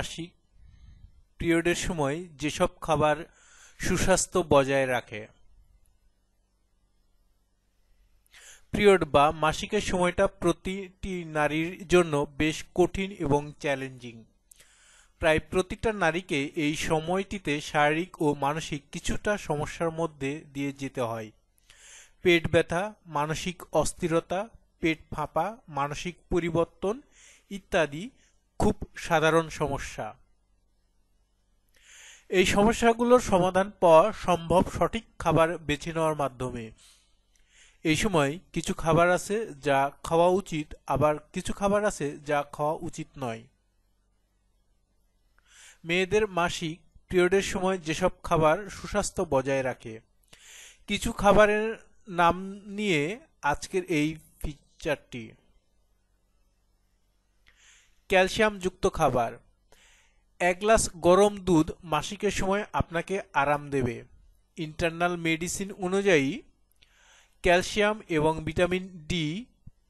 মাসিক পিরিয়ডের সময় যেসব খাবার সুস্বাস্থ্য বজায় রাখে পিরিয়ড বা মাসিকের সময়টা প্রতিটি নারীর জন্য বেশ কঠিন এবং চ্যালেঞ্জিং প্রায় প্রতিটা নারীকে এই সময়টিতে শারীরিক ও মানসিক কিছুটা সমস্যার মধ্যে দিয়ে যেতে হয় পেট ব্যথা মানসিক অস্থিরতা পেট ফাঁপা মানসিক পরিবর্তন ইত্যাদি খুব সাধারণ সমস্যা এই সমস্যাগুলোর সমাধান পাওয়া সম্ভব সঠিক খাবার বেছে নেওয়ার মাধ্যমে এই সময় কিছু খাবার আছে যা খাওয়া উচিত আবার কিছু খাবার আছে যা খাওয়া উচিত নয় মেয়েদের মাসিক পিরিয়ডের সময় যেসব খাবার সুস্বাস্থ্য বজায় রাখে কিছু খাবারের নাম নিয়ে আজকের এই ফিচারটি ক্যালসিয়ামযুক্ত খাবার এক গ্লাস গরম দুধ মাসিকের সময় আপনাকে আরাম দেবে ইন্টারনাল মেডিসিন অনুযায়ী ক্যালসিয়াম এবং ভিটামিন ডি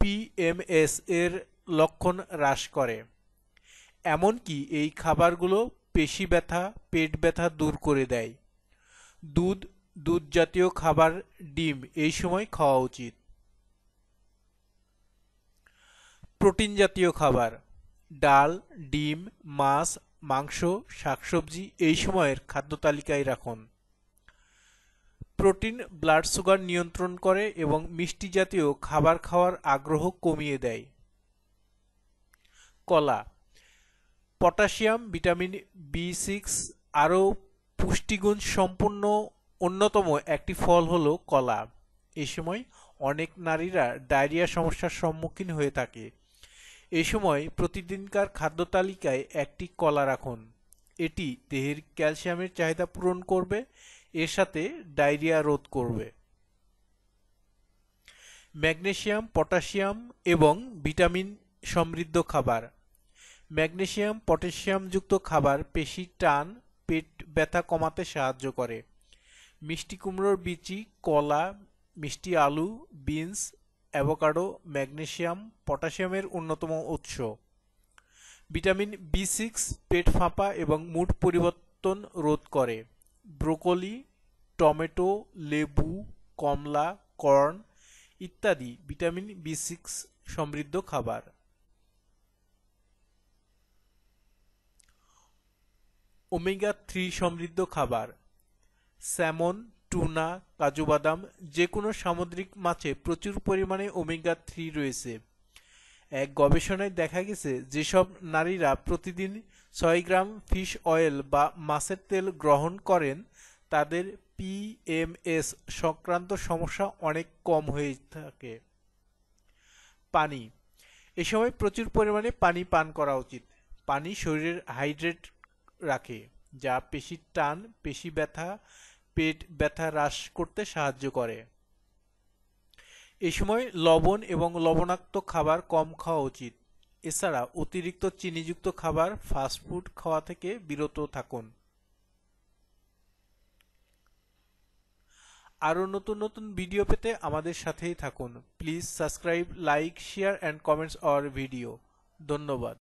পিএমএস এর লক্ষণ হ্রাস করে এমনকি এই খাবারগুলো পেশি ব্যথা পেট ব্যথা দূর করে দেয় দুধ দুধ জাতীয় খাবার ডিম এই সময় খাওয়া উচিত প্রোটিন জাতীয় খাবার ডাল ডিম মাছ মাংস শাকসবজি এই সময়ের খাদ্য তালিকায় রাখুন প্রোটিন ব্লাড সুগার নিয়ন্ত্রণ করে এবং মিষ্টি জাতীয় খাবার খাওয়ার আগ্রহ কমিয়ে দেয় কলা পটাশিয়াম ভিটামিন বি সিক্স আরও পুষ্টিগুণ সম্পূর্ণ অন্যতম একটি ফল হল কলা এ সময় অনেক নারীরা ডায়রিয়া সমস্যার সম্মুখীন হয়ে থাকে এ সময় প্রতিদিনকার খাদ্য তালিকায় একটি কলা রাখুন এটি দেহের ক্যালসিয়ামের চাহিদা পূরণ করবে এর সাথে ডায়রিয়া রোধ করবে ম্যাগনেশিয়াম পটাশিয়াম এবং ভিটামিন সমৃদ্ধ খাবার ম্যাগনেশিয়াম পটাশিয়ামযুক্ত খাবার পেশি টান পেট ব্যথা কমাতে সাহায্য করে মিষ্টি কুমড়োর বিচি কলা মিষ্টি আলু বিনস অ্যাভোকাডো ম্যাগনেশিয়াম পটাশিয়ামের অন্যতম উৎস ভিটামিন বি সিক্স পেট ফাঁপা এবং মুড পরিবর্তন রোধ করে ব্রোকলি টমেটো লেবু কমলা কর্ন ইত্যাদি ভিটামিন বি সিক্স সমৃদ্ধ খাবার ওমেগা থ্রি সমৃদ্ধ খাবার স্যামন টুনা কাজু বাদাম যে কোনো সামুদ্রিক মাছে প্রচুর পরিমাণে ওমেগা থ্রি রয়েছে এক গবেষণায় দেখা গেছে যেসব নারীরা প্রতিদিন ছয় গ্রাম ফিশ অয়েল বা মাছের তেল গ্রহণ করেন তাদের পিএমএস সংক্রান্ত সমস্যা অনেক কম হয়ে থাকে পানি এ সময় প্রচুর পরিমাণে পানি পান করা উচিত পানি শরীরের হাইড্রেট রাখে যা পেশির টান পেশি ব্যথা পেট ব্যথা হ্রাস করতে সাহায্য করে এ সময় লবণ এবং লবণাক্ত খাবার কম খাওয়া উচিত এছাড়া অতিরিক্ত চিনিযুক্ত খাবার ফাস্টফুড খাওয়া থেকে বিরত থাকুন আরও নতুন নতুন ভিডিও পেতে আমাদের সাথেই থাকুন please subscribe like share and comments our video ধন্যবাদ